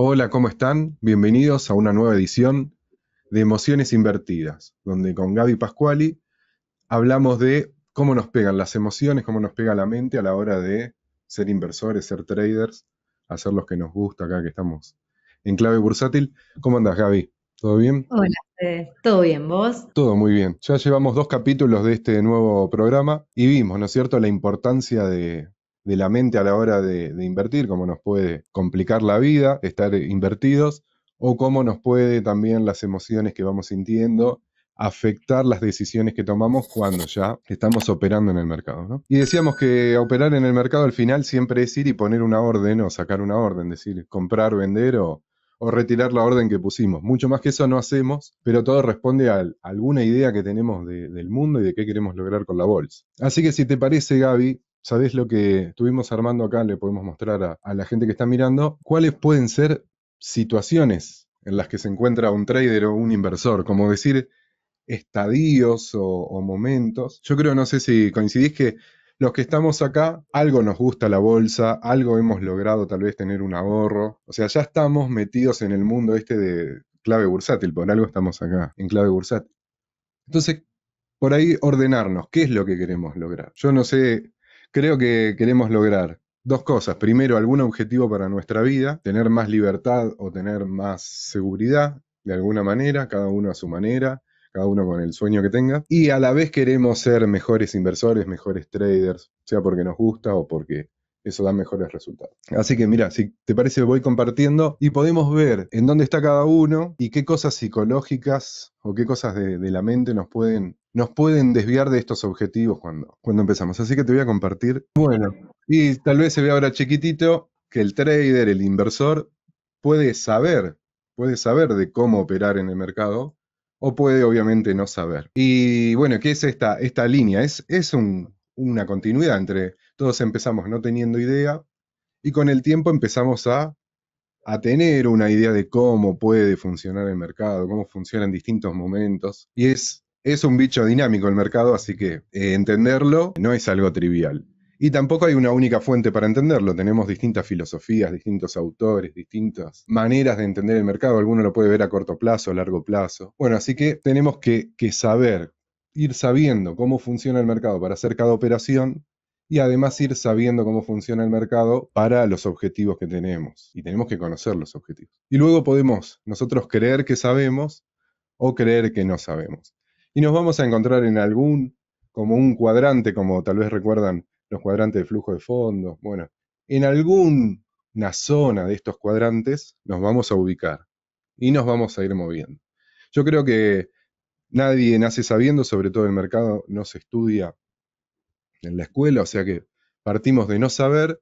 Hola, ¿cómo están? Bienvenidos a una nueva edición de Emociones Invertidas, donde con Gaby Pascuali hablamos de cómo nos pegan las emociones, cómo nos pega la mente a la hora de ser inversores, ser traders, hacer los que nos gusta acá que estamos en clave bursátil. ¿Cómo andás, Gaby? ¿Todo bien? Hola, eh, ¿todo bien vos? Todo muy bien. Ya llevamos dos capítulos de este nuevo programa y vimos, ¿no es cierto?, la importancia de de la mente a la hora de, invertir, cómo nos puede complicar la vida estar invertidos o cómo nos puede también las emociones que vamos sintiendo afectar las decisiones que tomamos cuando ya estamos operando en el mercado. Y decíamos que operar en el mercado al final siempre es ir y poner una orden o sacar una orden, decir, comprar, vender o, retirar la orden que pusimos. Mucho más que eso no hacemos, pero todo responde a, alguna idea que tenemos del mundo y de qué queremos lograr con la bolsa. Así que si te parece, Gaby, ¿Sabés lo que estuvimos armando acá? Le podemos mostrar a, la gente que está mirando cuáles pueden ser situaciones en las que se encuentra un trader o un inversor, como decir estadios o, o, momentos. Yo creo, no sé si coincidís que los que estamos acá, algo nos gusta la bolsa, algo hemos logrado tal vez tener un ahorro, o sea, ya estamos metidos en el mundo este de clave bursátil, por algo estamos acá, en clave bursátil. Entonces, por ahí ordenarnos, ¿qué es lo que queremos lograr? Yo no sé creo que queremos lograr dos cosas. Primero, algún objetivo para nuestra vida, tener más libertad o tener más seguridad, de alguna manera, cada uno a su manera, cada uno con el sueño que tenga. Y a la vez queremos ser mejores inversores, mejores traders, sea porque nos gusta o porque eso da mejores resultados. Así que mira, si te parece voy compartiendo y podemos ver en dónde está cada uno y qué cosas psicológicas o qué cosas de, la mente nos pueden, nos pueden desviar de estos objetivos cuando, cuando empezamos. Así que te voy a compartir. Bueno, y tal vez se ve ahora chiquitito que el trader, el inversor, puede saber, puede saber de cómo operar en el mercado, o puede obviamente no saber. Y bueno, ¿qué es esta, esta línea? Es, es una continuidad entre todos empezamos no teniendo idea y con el tiempo empezamos a, tener una idea de cómo puede funcionar el mercado, cómo funciona en distintos momentos. Y es, es un bicho dinámico el mercado, así que eh, entenderlo no es algo trivial. Y tampoco hay una única fuente para entenderlo. Tenemos distintas filosofías, distintos autores, distintas maneras de entender el mercado. Alguno lo puede ver a corto plazo, a largo plazo. Bueno, así que tenemos que saber, ir sabiendo cómo funciona el mercado para hacer cada operación y además ir sabiendo cómo funciona el mercado para los objetivos que tenemos. Y tenemos que conocer los objetivos. Y luego podemos nosotros creer que sabemos o creer que no sabemos. Y nos vamos a encontrar en algún, como un cuadrante, como tal vez recuerdan los cuadrantes de flujo de fondos. Bueno, en alguna zona de estos cuadrantes nos vamos a ubicar y nos vamos a ir moviendo. Yo creo que nadie nace sabiendo, sobre todo el mercado no se estudia en la escuela, o sea que partimos de no saber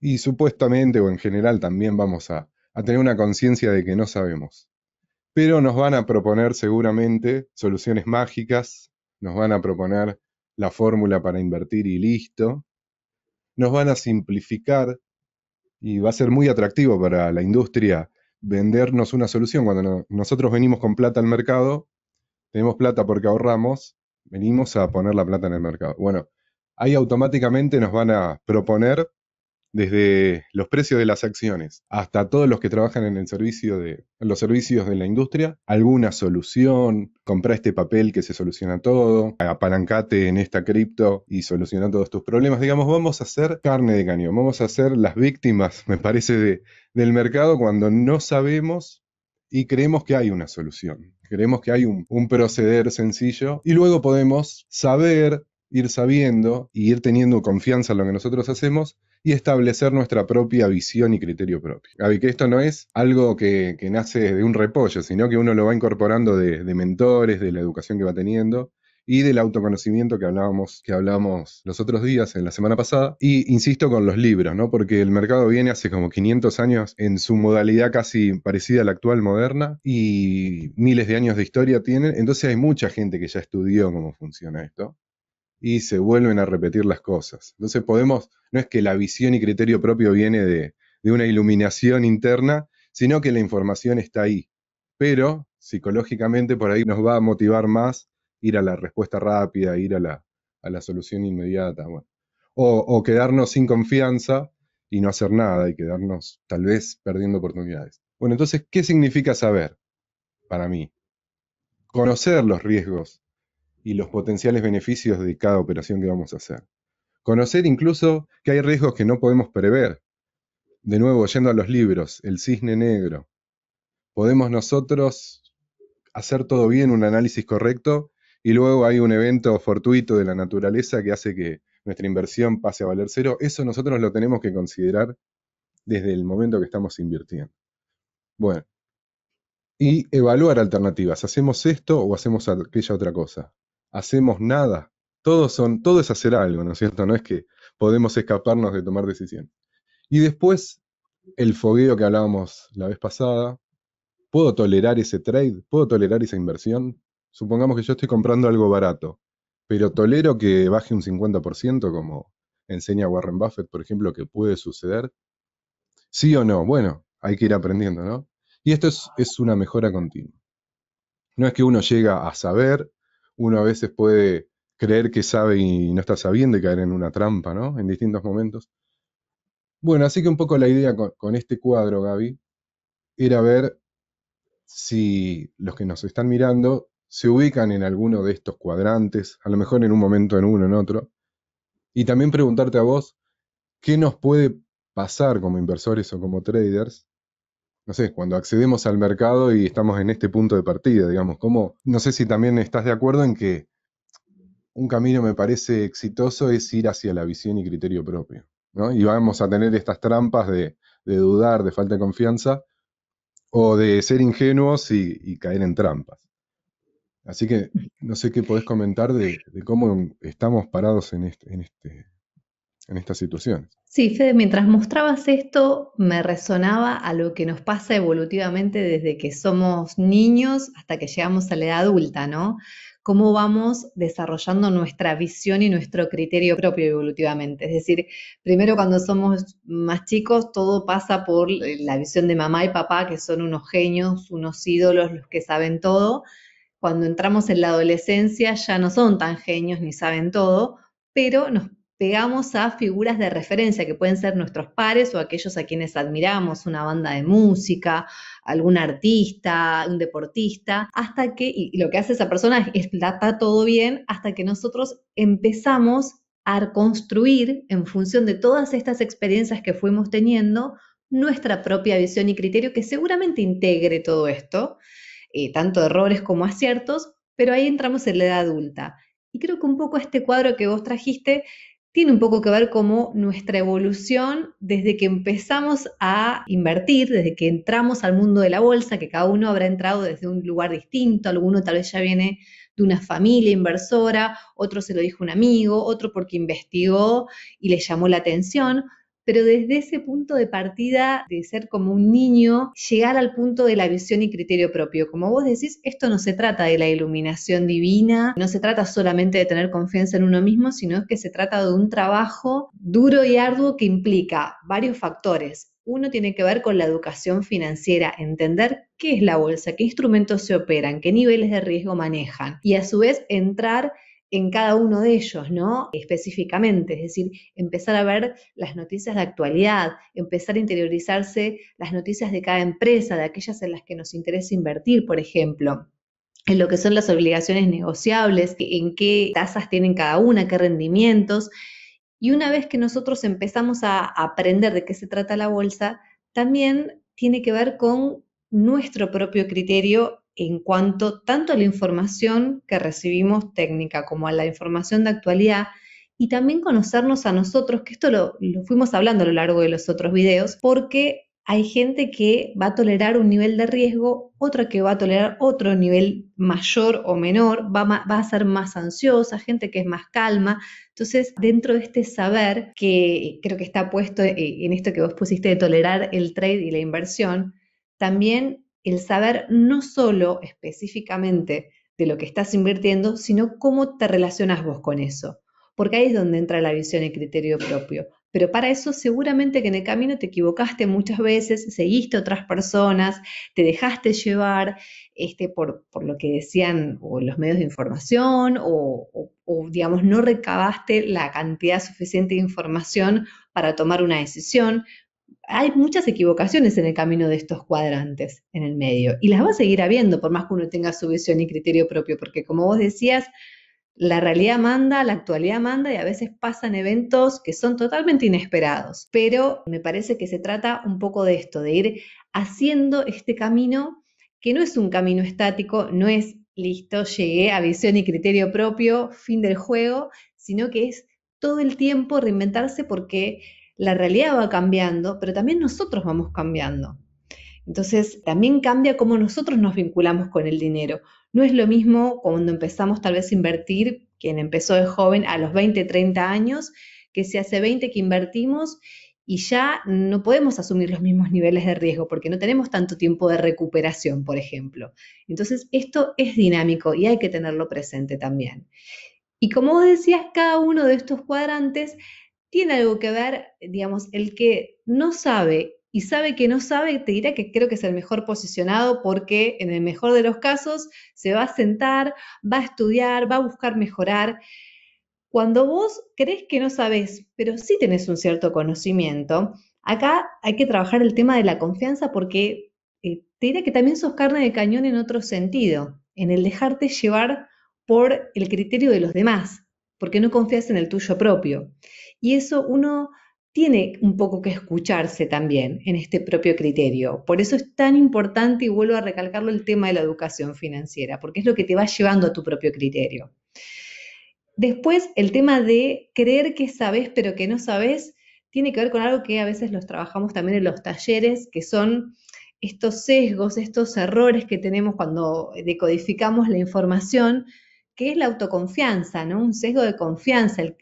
y supuestamente o en general también vamos a, tener una conciencia de que no sabemos. Pero nos van a proponer seguramente soluciones mágicas, nos van a proponer la fórmula para invertir y listo, nos van a simplificar y va a ser muy atractivo para la industria vendernos una solución. Cuando nosotros venimos con plata al mercado, tenemos plata porque ahorramos, venimos a poner la plata en el mercado. Bueno, ahí automáticamente nos van a proponer desde los precios de las acciones hasta todos los que trabajan en, el servicio de, los servicios de la industria, alguna solución, compra este papel que se soluciona todo, apalancate en esta cripto y soluciona todos tus problemas. Digamos, vamos a ser carne de cañón, vamos a ser las víctimas, me parece, del mercado cuando no sabemos y creemos que hay una solución. Creemos que hay un proceder sencillo y luego podemos saber ir sabiendo y ir teniendo confianza en lo que nosotros hacemos y establecer nuestra propia visión y criterio propio. que esto no es algo que, nace de un repollo, sino que uno lo va incorporando de, mentores, de la educación que va teniendo y del autoconocimiento que hablábamos, que los otros días, en la semana pasada. Y insisto con los libros, ¿no? Porque el mercado viene hace como 500 años en su modalidad casi parecida a la actual moderna y miles de años de historia tiene, Entonces hay mucha gente que ya estudió cómo funciona esto y se vuelven a repetir las cosas. Entonces podemos, no es que la visión y criterio propio viene de, una iluminación interna, sino que la información está ahí. Pero psicológicamente por ahí nos va a motivar más ir a la respuesta rápida, ir a la, solución inmediata. O, o, quedarnos sin confianza y no hacer nada y quedarnos tal vez perdiendo oportunidades. Bueno, entonces, ¿qué significa saber para mí? Conocer los riesgos y los potenciales beneficios de cada operación que vamos a hacer. Conocer incluso que hay riesgos que no podemos prever. De nuevo, yendo a los libros, el cisne negro. Podemos nosotros hacer todo bien, un análisis correcto, y luego hay un evento fortuito de la naturaleza que hace que nuestra inversión pase a valer cero. Eso nosotros lo tenemos que considerar desde el momento que estamos invirtiendo. Bueno, y evaluar alternativas. ¿Hacemos esto o hacemos aquella otra cosa? hacemos nada. Todo, son, es hacer algo, ¿no es cierto? No es que podemos escaparnos de tomar decisiones. Y después, el fogueo que hablábamos la vez pasada, ¿puedo tolerar ese trade? ¿Puedo tolerar esa inversión? Supongamos que yo estoy comprando algo barato, pero tolero que baje un 50%, como enseña Warren Buffett, por ejemplo, que puede suceder. ¿Sí o no? Bueno, hay que ir aprendiendo, ¿no? Y esto es, una mejora continua. No es que uno llega a saber uno a veces puede creer que sabe y no está sabiendo caer en una trampa, ¿no? En distintos momentos. Bueno, así que un poco la idea con, con este cuadro, Gaby, era ver si los que nos están mirando se ubican en alguno de estos cuadrantes, a lo mejor en un momento en uno, en otro, y también preguntarte a vos qué nos puede pasar como inversores o como traders no sé, cuando accedemos al mercado y estamos en este punto de partida, digamos, ¿cómo? No sé si también estás de acuerdo en que un camino me parece exitoso es ir hacia la visión y criterio propio, ¿no? Y vamos a tener estas trampas de, dudar, de falta de confianza, o de ser ingenuos y, caer en trampas. Así que no sé qué podés comentar de, cómo estamos parados en este, en este en esta situación. Sí, Fede, mientras mostrabas esto, me resonaba a lo que nos pasa evolutivamente desde que somos niños hasta que llegamos a la edad adulta, ¿no? Cómo vamos desarrollando nuestra visión y nuestro criterio propio evolutivamente. Es decir, primero cuando somos más chicos, todo pasa por la visión de mamá y papá, que son unos genios, unos ídolos, los que saben todo. Cuando entramos en la adolescencia ya no son tan genios ni saben todo, pero nos pegamos a figuras de referencia que pueden ser nuestros pares o aquellos a quienes admiramos, una banda de música, algún artista, un deportista, hasta que, y lo que hace esa persona es, está todo bien, hasta que nosotros empezamos a construir en función de todas estas experiencias que fuimos teniendo nuestra propia visión y criterio que seguramente integre todo esto, eh, tanto errores como aciertos, pero ahí entramos en la edad adulta. Y creo que un poco este cuadro que vos trajiste tiene un poco que ver como nuestra evolución desde que empezamos a invertir, desde que entramos al mundo de la bolsa, que cada uno habrá entrado desde un lugar distinto, alguno tal vez ya viene de una familia inversora, otro se lo dijo un amigo, otro porque investigó y le llamó la atención, pero desde ese punto de partida de ser como un niño, llegar al punto de la visión y criterio propio. Como vos decís, esto no se trata de la iluminación divina, no se trata solamente de tener confianza en uno mismo, sino es que se trata de un trabajo duro y arduo que implica varios factores. Uno tiene que ver con la educación financiera, entender qué es la bolsa, qué instrumentos se operan, qué niveles de riesgo manejan y a su vez entrar en cada uno de ellos, ¿no? Específicamente, es decir, empezar a ver las noticias de actualidad, empezar a interiorizarse las noticias de cada empresa, de aquellas en las que nos interesa invertir, por ejemplo en lo que son las obligaciones negociables, en qué tasas tienen cada una, qué rendimientos. Y una vez que nosotros empezamos a aprender de qué se trata la bolsa, también tiene que ver con nuestro propio criterio en cuanto tanto a la información que recibimos técnica como a la información de actualidad y también conocernos a nosotros, que esto lo, fuimos hablando a lo largo de los otros videos, porque hay gente que va a tolerar un nivel de riesgo, otra que va a tolerar otro nivel mayor o menor, va, va a ser más ansiosa, gente que es más calma. Entonces, dentro de este saber que creo que está puesto eh, en esto que vos pusiste de tolerar el trade y la inversión, también el saber no solo específicamente de lo que estás invirtiendo, sino cómo te relacionas vos con eso. Porque ahí es donde entra la visión y criterio propio. Pero para eso seguramente que en el camino te equivocaste muchas veces, seguiste otras personas, te dejaste llevar este, por, lo que decían o los medios de información o, o, digamos, no recabaste la cantidad suficiente de información para tomar una decisión hay muchas equivocaciones en el camino de estos cuadrantes en el medio y las va a seguir habiendo por más que uno tenga su visión y criterio propio, porque como vos decías, la realidad manda, la actualidad manda y a veces pasan eventos que son totalmente inesperados, pero me parece que se trata un poco de esto, de ir haciendo este camino que no es un camino estático, no es listo, llegué a visión y criterio propio, fin del juego, sino que es todo el tiempo reinventarse porque la realidad va cambiando, pero también nosotros vamos cambiando. Entonces, también cambia cómo nosotros nos vinculamos con el dinero. No es lo mismo cuando empezamos tal vez a invertir, quien empezó de joven a los 20, 30 años, que si hace 20 que invertimos y ya no podemos asumir los mismos niveles de riesgo porque no tenemos tanto tiempo de recuperación, por ejemplo. Entonces, esto es dinámico y hay que tenerlo presente también. Y como decías, cada uno de estos cuadrantes tiene algo que ver, digamos, el que no sabe y sabe que no sabe, te dirá que creo que es el mejor posicionado porque en el mejor de los casos se va a sentar, va a estudiar, va a buscar mejorar. Cuando vos crees que no sabes, pero sí tenés un cierto conocimiento, acá hay que trabajar el tema de la confianza porque eh, te dirá que también sos carne de cañón en otro sentido, en el dejarte llevar por el criterio de los demás, porque no confías en el tuyo propio. Y eso uno tiene un poco que escucharse también en este propio criterio. Por eso es tan importante, y vuelvo a recalcarlo, el tema de la educación financiera, porque es lo que te va llevando a tu propio criterio. Después, el tema de creer que sabes pero que no sabes, tiene que ver con algo que a veces los trabajamos también en los talleres, que son estos sesgos, estos errores que tenemos cuando decodificamos la información, que es la autoconfianza, ¿no? Un sesgo de confianza, el,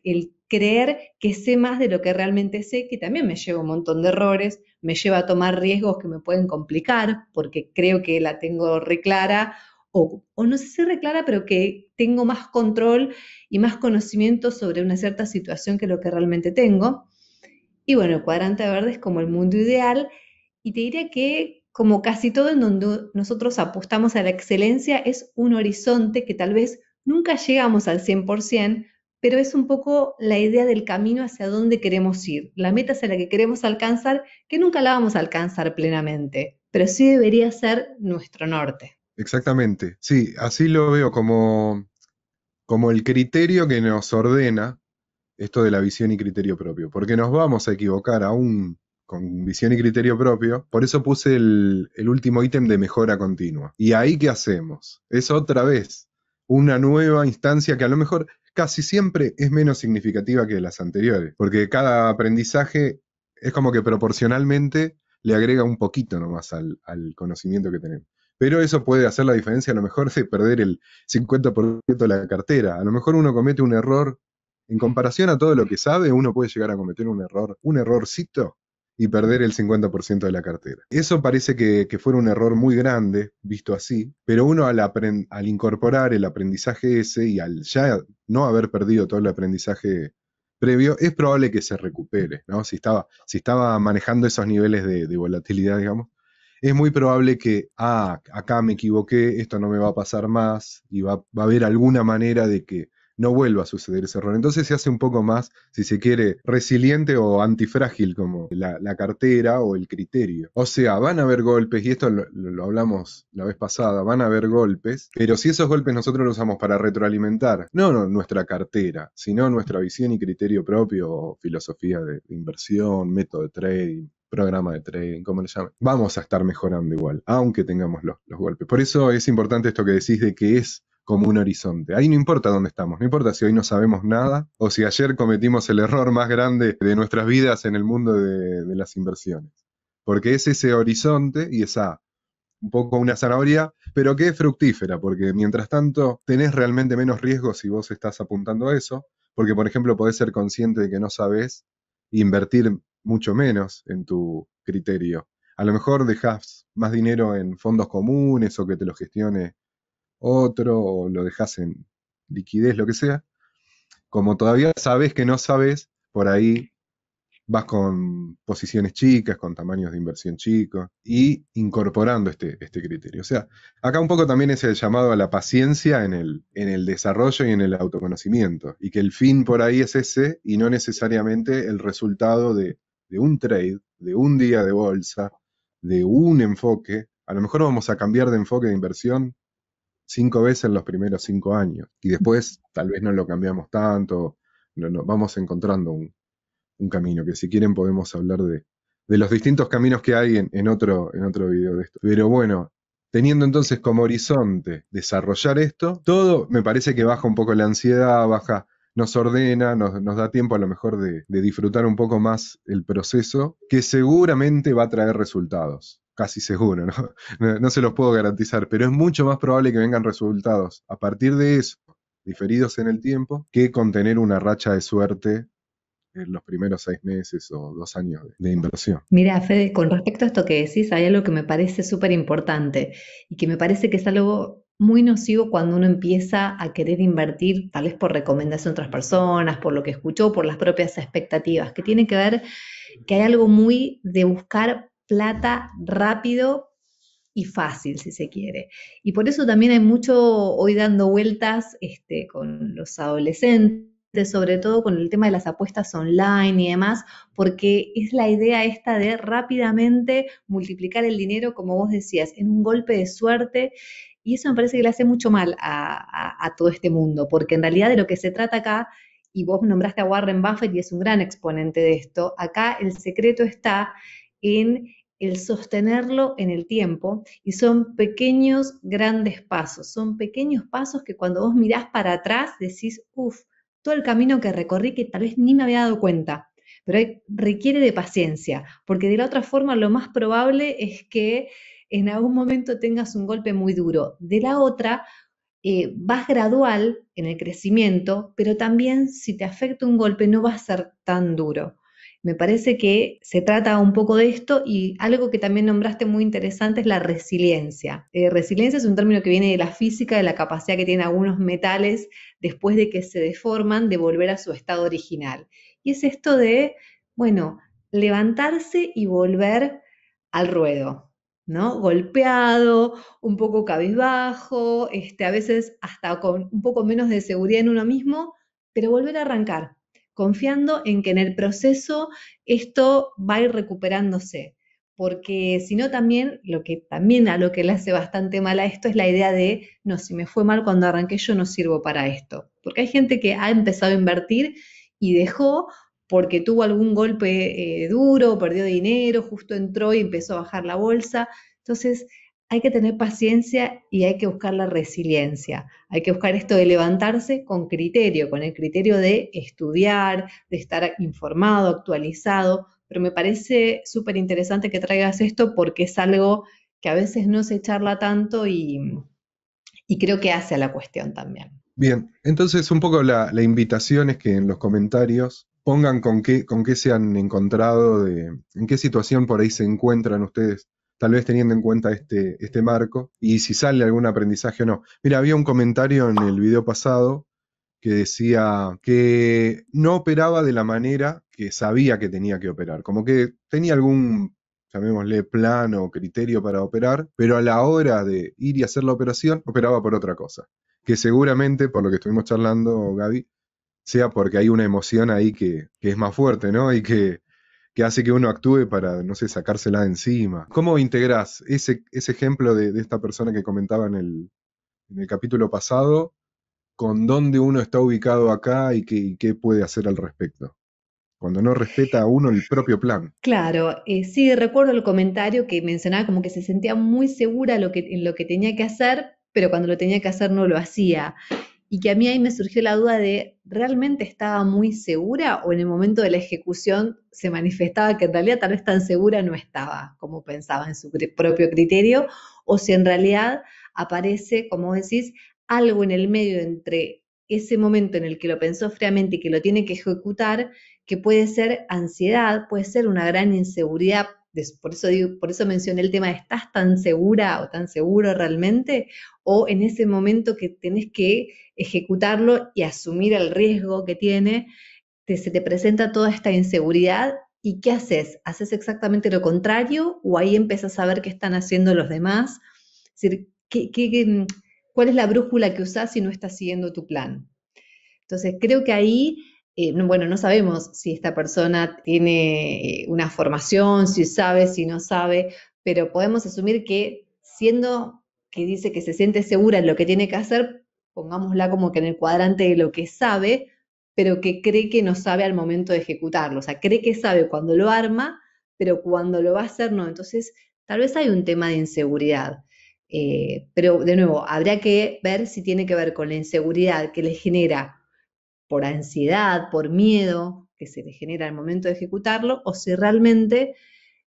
creer que sé más de lo que realmente sé, que también me lleva un montón de errores, me lleva a tomar riesgos que me pueden complicar, porque creo que la tengo reclara, o, o no sé si reclara, pero que tengo más control y más conocimiento sobre una cierta situación que lo que realmente tengo. Y bueno, el cuadrante verde es como el mundo ideal, y te diría que como casi todo en donde nosotros apostamos a la excelencia, es un horizonte que tal vez nunca llegamos al 100%, pero es un poco la idea del camino hacia dónde queremos ir, la meta hacia la que queremos alcanzar, que nunca la vamos a alcanzar plenamente, pero sí debería ser nuestro norte. Exactamente, sí, así lo veo como, como el criterio que nos ordena esto de la visión y criterio propio, porque nos vamos a equivocar aún con visión y criterio propio, por eso puse el, el último ítem de mejora continua. ¿Y ahí qué hacemos? Es otra vez una nueva instancia que a lo mejor casi siempre es menos significativa que las anteriores, porque cada aprendizaje es como que proporcionalmente le agrega un poquito nomás al, conocimiento que tenemos. Pero eso puede hacer la diferencia a lo mejor de perder el 50% de la cartera. A lo mejor uno comete un error en comparación a todo lo que sabe, uno puede llegar a cometer un error, un errorcito y perder el 50% de la cartera. Eso parece que, que, fuera un error muy grande, visto así, pero uno al, incorporar el aprendizaje ese y al ya no haber perdido todo el aprendizaje previo, es probable que se recupere, ¿no? Si estaba, si estaba manejando esos niveles de, volatilidad, digamos, es muy probable que, ah, acá me equivoqué, esto no me va a pasar más, y va a haber alguna manera de que no vuelva a suceder ese error. Entonces se hace un poco más, si se quiere, resiliente o antifrágil como la, cartera o el criterio. O sea, van a haber golpes, y esto lo, hablamos la vez pasada, van a haber golpes, pero si esos golpes nosotros los usamos para retroalimentar, no, no nuestra cartera, sino nuestra visión y criterio propio o filosofía de, inversión, método de trading, programa de trading, como le llamen, vamos a estar mejorando igual, aunque tengamos los, los, golpes. Por eso es importante esto que decís de que es como un horizonte. Ahí no importa dónde estamos, no importa si hoy no sabemos nada o si ayer cometimos el error más grande de nuestras vidas en el mundo de, las inversiones. Porque es ese horizonte y esa un poco una zanahoria, pero que es fructífera, porque mientras tanto tenés realmente menos riesgo si vos estás apuntando a eso, porque por ejemplo podés ser consciente de que no sabes invertir mucho menos en tu criterio. A lo mejor dejas más dinero en fondos comunes o que te los gestione otro, o lo dejas en liquidez, lo que sea. Como todavía sabes que no sabes, por ahí vas con posiciones chicas, con tamaños de inversión chicos, y incorporando este, este criterio. O sea, acá un poco también es el llamado a la paciencia en el, en el desarrollo y en el autoconocimiento, y que el fin por ahí es ese y no necesariamente el resultado de, de un trade, de un día de bolsa, de un enfoque. A lo mejor vamos a cambiar de enfoque de inversión cinco veces en los primeros cinco años. Y después tal vez no lo cambiamos tanto, vamos encontrando un, camino, que si quieren podemos hablar de, los distintos caminos que hay en, otro, en otro video de esto. Pero bueno, teniendo entonces como horizonte desarrollar esto, todo me parece que baja un poco la ansiedad, baja nos ordena, nos, da tiempo a lo mejor de, disfrutar un poco más el proceso, que seguramente va a traer resultados casi seguro, ¿no? ¿no? se los puedo garantizar, pero es mucho más probable que vengan resultados a partir de eso, diferidos en el tiempo, que con tener una racha de suerte en los primeros seis meses o dos años de, inversión. Mira, Fede, con respecto a esto que decís, hay algo que me parece súper importante y que me parece que es algo muy nocivo cuando uno empieza a querer invertir, tal vez por recomendación de otras personas, por lo que escuchó, por las propias expectativas, que tiene que ver que hay algo muy de buscar plata rápido y fácil, si se quiere. Y por eso también hay mucho hoy dando vueltas este, con los adolescentes sobre todo con el tema de las apuestas online y demás, porque es la idea esta de rápidamente multiplicar el dinero, como vos decías, en un golpe de suerte. Y eso me parece que le hace mucho mal a, a todo este mundo, porque en realidad de lo que se trata acá, y vos nombraste a Warren Buffett y es un gran exponente de esto, acá el secreto está en el sostenerlo en el tiempo y son pequeños, grandes pasos, son pequeños pasos que cuando vos mirás para atrás decís, uff, todo el camino que recorrí que tal vez ni me había dado cuenta, pero requiere de paciencia, porque de la otra forma lo más probable es que en algún momento tengas un golpe muy duro. De la otra, eh, vas gradual en el crecimiento, pero también si te afecta un golpe no va a ser tan duro. Me parece que se trata un poco de esto y algo que también nombraste muy interesante es la resiliencia. Eh, resiliencia es un término que viene de la física, de la capacidad que tienen algunos metales después de que se deforman de volver a su estado original. Y es esto de, bueno, levantarse y volver al ruedo, ¿no? Golpeado, un poco cabizbajo, este, a veces hasta con un poco menos de seguridad en uno mismo, pero volver a arrancar, confiando en que en el proceso esto va a ir recuperándose, porque si no también, lo que también a lo que le hace bastante mal a esto es la idea de, no, si me fue mal cuando arranqué, yo no sirvo para esto, porque hay gente que ha empezado a invertir y dejó porque tuvo algún golpe eh, duro, perdió dinero, justo entró y empezó a bajar la bolsa. Entonces, hay que tener paciencia y hay que buscar la resiliencia. Hay que buscar esto de levantarse con criterio, con el criterio de estudiar, de estar informado, actualizado. Pero me parece súper interesante que traigas esto porque es algo que a veces no se charla tanto y, creo que hace a la cuestión también. Bien, entonces un poco la, invitación es que en los comentarios pongan con qué, con se han encontrado, de, en qué situación por ahí se encuentran ustedes tal vez teniendo en cuenta este, este marco y si sale algún aprendizaje o no. Mira, había un comentario en el video pasado que decía que no operaba de la manera que sabía que tenía que operar, como que tenía algún, llamémosle, plan o criterio para operar, pero a la hora de ir y hacer la operación, operaba por otra cosa, que seguramente, por lo que estuvimos charlando, Gaby, sea porque hay una emoción ahí que, que es más fuerte, ¿no? Y que que hace que uno actúe para, no sé, sacársela de encima. ¿Cómo integrás ese, ejemplo de, esta persona que comentaba en el, capítulo pasado con dónde uno está ubicado acá y, qué qué puede hacer al respecto? cuando no respeta a uno el propio plan. Claro, eh, sí, recuerdo el comentario que mencionaba como que se sentía muy segura lo que, en lo que tenía que hacer, pero cuando lo tenía que hacer no lo hacía y que a mí ahí me surgió la duda de, ¿realmente estaba muy segura o en el momento de la ejecución se manifestaba que en realidad tal vez tan segura no estaba, como pensaba en su propio criterio, o si en realidad aparece, como decís, algo en el medio entre ese momento en el que lo pensó fríamente y que lo tiene que ejecutar, que puede ser ansiedad, puede ser una gran inseguridad por, eso mencioné el tema de estás tan segura o tan seguro realmente, o en ese momento que tenés que ejecutarlo y asumir el riesgo que tiene, te, se te presenta toda esta inseguridad ¿Y qué haces? ¿Haces exactamente lo contrario o ahí empiezas a ver qué están haciendo los demás? Es decir, mm, cuál es la brújula que usás si no estás siguiendo tu plan? Entonces, creo que ahí eh, bueno, no sabemos si esta persona tiene eh, una formación, si sabe, si no sabe, pero podemos asumir que siendo que dice que se siente segura en lo que tiene que hacer, pongámosla como que en el cuadrante de lo que sabe, pero que cree que no sabe al momento de ejecutarlo, o sea, cree que sabe cuando lo arma, pero cuando lo va a hacer no. Entonces, tal vez hay un tema de inseguridad. Eh, pero de nuevo, habría que ver si tiene que ver con la inseguridad que le genera por ansiedad, por miedo que se le genera al momento de ejecutarlo, o si realmente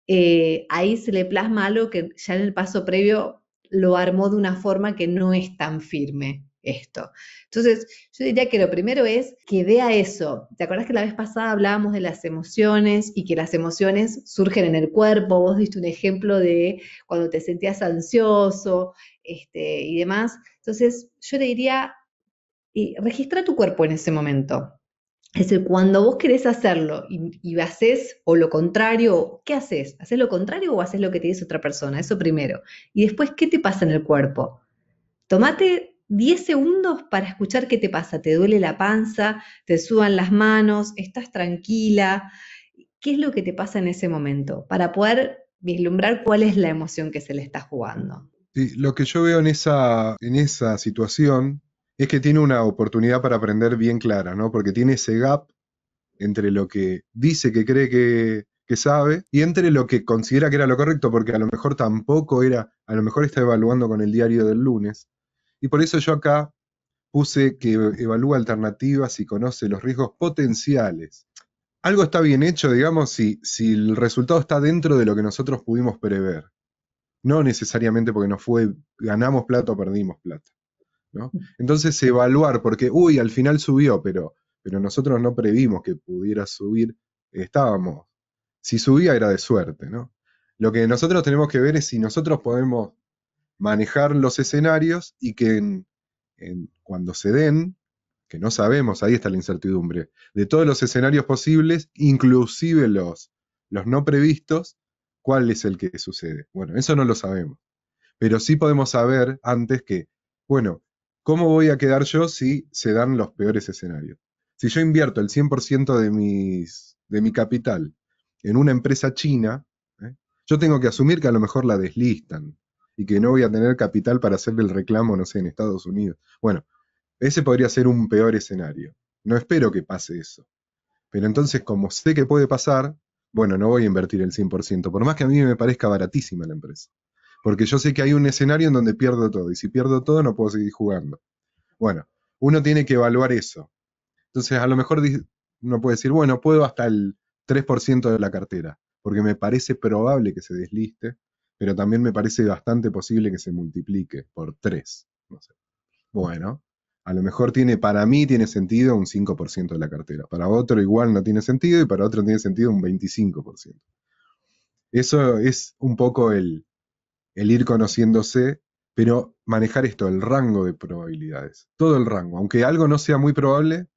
eh, ahí se le plasma algo que ya en el paso previo lo armó de una forma que no es tan firme esto. Entonces, yo diría que lo primero es que vea eso. ¿Te acuerdas que la vez pasada hablábamos de las emociones y que las emociones surgen en el cuerpo? Vos diste un ejemplo de cuando te sentías ansioso este, y demás. Entonces, yo le diría, y registra tu cuerpo en ese momento. Es decir, cuando vos querés hacerlo y, haces o lo contrario, ¿qué haces? ¿Haces lo contrario o haces lo que te dice otra persona? Eso primero. Y después, ¿qué te pasa en el cuerpo? Tomate 10 segundos para escuchar qué te pasa. ¿Te duele la panza? ¿Te suban las manos? ¿Estás tranquila? ¿Qué es lo que te pasa en ese momento? Para poder vislumbrar cuál es la emoción que se le está jugando. Sí, lo que yo veo en esa, en esa situación es que tiene una oportunidad para aprender bien clara, ¿no? Porque tiene ese gap entre lo que dice que cree que, sabe y entre lo que considera que era lo correcto, porque a lo mejor tampoco era, a lo mejor está evaluando con el diario del lunes. Y por eso yo acá puse que evalúa alternativas y conoce los riesgos potenciales. Algo está bien hecho, digamos, si, si el resultado está dentro de lo que nosotros pudimos prever. No necesariamente porque no fue, ganamos plata o perdimos plata. Entonces evaluar, porque, uy, al final subió, pero, pero nosotros no previmos que pudiera subir, estábamos, si subía era de suerte, ¿no? Lo que nosotros tenemos que ver es si nosotros podemos manejar los escenarios y que cuando se den, que no sabemos, ahí está la incertidumbre, de todos los escenarios posibles, inclusive los, los no previstos, cuál es el que sucede. Bueno, eso no lo sabemos, pero sí podemos saber antes que, bueno, ¿Cómo voy a quedar yo si se dan los peores escenarios? Si yo invierto el 100% de, de mi capital en una empresa china, ¿eh? yo tengo que asumir que a lo mejor la deslistan y que no voy a tener capital para hacerle el reclamo, no sé, en Estados Unidos. Bueno, ese podría ser un peor escenario. No espero que pase eso. Pero entonces, como sé que puede pasar, bueno, no voy a invertir el 100%, por más que a mí me parezca baratísima la empresa. Porque yo sé que hay un escenario en donde pierdo todo, y si pierdo todo no puedo seguir jugando. Bueno, uno tiene que evaluar eso. Entonces, a lo mejor uno puede decir, bueno, puedo hasta el 3% de la cartera, porque me parece probable que se desliste, pero también me parece bastante posible que se multiplique por 3. Bueno, a lo mejor tiene, para mí tiene sentido un 5% de la cartera, para otro igual no tiene sentido y para otro tiene sentido un 25%. Eso es un poco el, el ir conociéndose, pero manejar esto, el rango de probabilidades, todo el rango. Aunque algo no sea muy probable,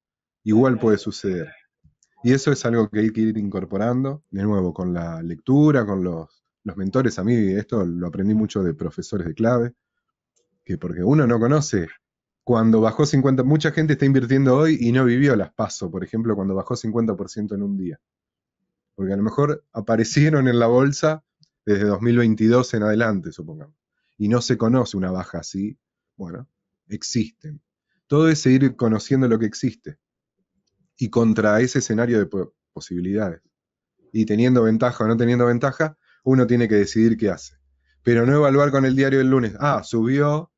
igual puede suceder. Y eso es algo que hay que ir incorporando, de nuevo, con la lectura, con los, mentores. A mí esto lo aprendí mucho de profesores de clave, que porque uno no conoce cuando bajó 50, mucha gente está invirtiendo hoy y no vivió las pasos, por ejemplo, cuando bajó 50% en un día. Porque a lo mejor aparecieron en la bolsa desde 2022 en adelante, supongamos, y no se conoce una baja así, bueno, existen. Todo es seguir conociendo lo que existe y contra ese escenario de posibilidades. Y teniendo ventaja o no teniendo ventaja, uno tiene que decidir qué hace. Pero no evaluar con el diario del lunes, ah, subió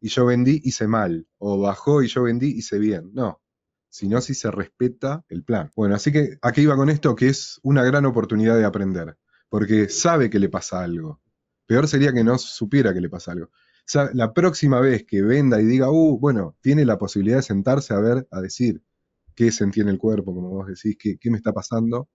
y yo vendí, hice mal, o bajó y yo vendí, hice bien. No, sino si se respeta el plan. Bueno, así que aquí iba con esto, que es una gran oportunidad de aprender porque sabe que le pasa algo. Peor sería que no supiera que le pasa algo. la próxima vez que venda y diga, uh, bueno, tiene la posibilidad de sentarse a ver, a decir qué sentí en el cuerpo, como vos decís, qué, qué me está pasando.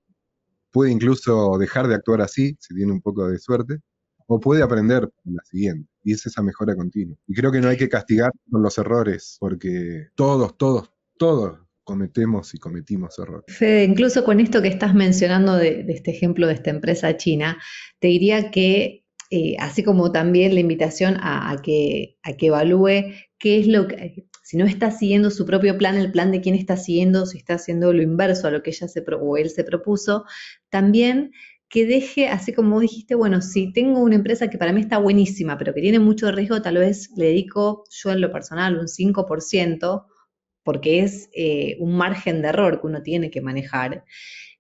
Puede incluso dejar de actuar así, si tiene un poco de suerte, o puede aprender la siguiente. Y es esa mejora continua. Y creo que no hay que castigar con los errores, porque todos, todos, todos cometemos y cometimos errores. Fede, incluso con esto que estás mencionando de, este ejemplo de esta empresa china, te diría que eh, así como también la invitación a, que, que, evalúe qué es lo que, si no está siguiendo su propio plan, el plan de quién está siguiendo, si está haciendo lo inverso a lo que ella se, o él se propuso, también que deje, así como dijiste, bueno, si tengo una empresa que para mí está buenísima, pero que tiene mucho riesgo, tal vez le dedico yo en lo personal un 5%, porque es eh, un margen de error que uno tiene que manejar.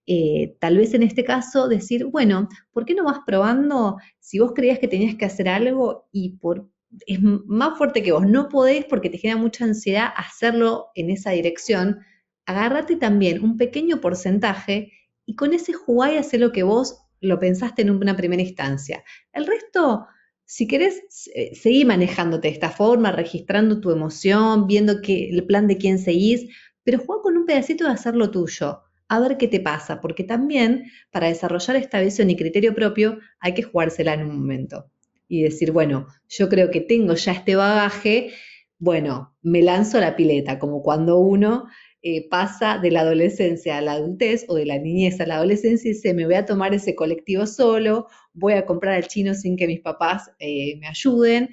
Eh, tal vez en este caso decir, bueno, ¿por qué no vas probando si vos creías que tenías que hacer algo y por, es más fuerte que vos, no podés porque te genera mucha ansiedad hacerlo en esa dirección? Agárrate también un pequeño porcentaje y con ese jugá y hacer lo que vos lo pensaste en una primera instancia. El resto si querés, eh, seguir manejándote de esta forma, registrando tu emoción, viendo que, el plan de quién seguís, pero juega con un pedacito de hacerlo tuyo, a ver qué te pasa, porque también para desarrollar esta visión y criterio propio hay que jugársela en un momento y decir, bueno, yo creo que tengo ya este bagaje, bueno, me lanzo a la pileta, como cuando uno eh, pasa de la adolescencia a la adultez o de la niñez a la adolescencia y dice, me voy a tomar ese colectivo solo, voy a comprar al chino sin que mis papás eh, me ayuden.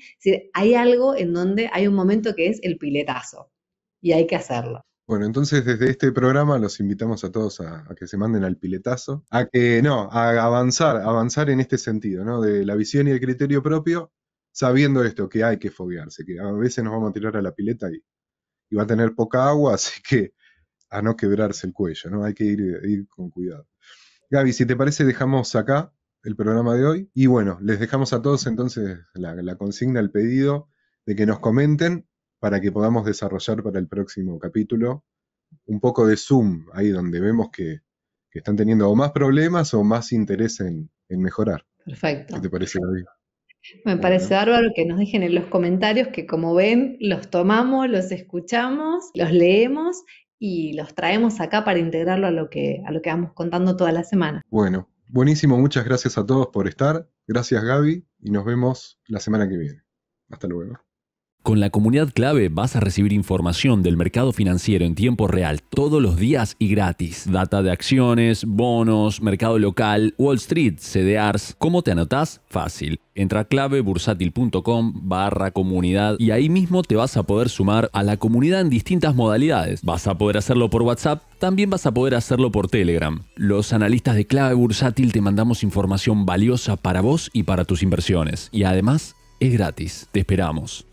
hay algo en donde hay un momento que es el piletazo y hay que hacerlo. Bueno, entonces desde este programa los invitamos a todos a, que se manden al piletazo, a que no, a avanzar, avanzar en este sentido, ¿no? De la visión y el criterio propio, sabiendo esto, que hay que foguearse, que a veces nos vamos a tirar a la pileta y y va a tener poca agua, así que a no quebrarse el cuello, ¿no? Hay que ir, ir con cuidado. Gaby, si te parece, dejamos acá el programa de hoy. Y bueno, les dejamos a todos entonces la, consigna, el pedido de que nos comenten para que podamos desarrollar para el próximo capítulo un poco de Zoom, ahí donde vemos que, están teniendo o más problemas o más interés en, mejorar. Perfecto. ¿Qué te parece, Gaby? Me parece bárbaro que nos dejen en los comentarios que como ven los tomamos, los escuchamos, los leemos y los traemos acá para integrarlo a lo que, a lo que vamos contando toda la semana. Bueno, buenísimo, muchas gracias a todos por estar, gracias Gaby y nos vemos la semana que viene. Hasta luego. Con la comunidad clave vas a recibir información del mercado financiero en tiempo real todos los días y gratis. Data de acciones, bonos, mercado local, Wall Street, CDRs. ¿Cómo te anotás? Fácil. Entra a clavebursátil.com barra comunidad y ahí mismo te vas a poder sumar a la comunidad en distintas modalidades. Vas a poder hacerlo por WhatsApp, también vas a poder hacerlo por Telegram. Los analistas de Clave Bursátil te mandamos información valiosa para vos y para tus inversiones. Y además es gratis. Te esperamos.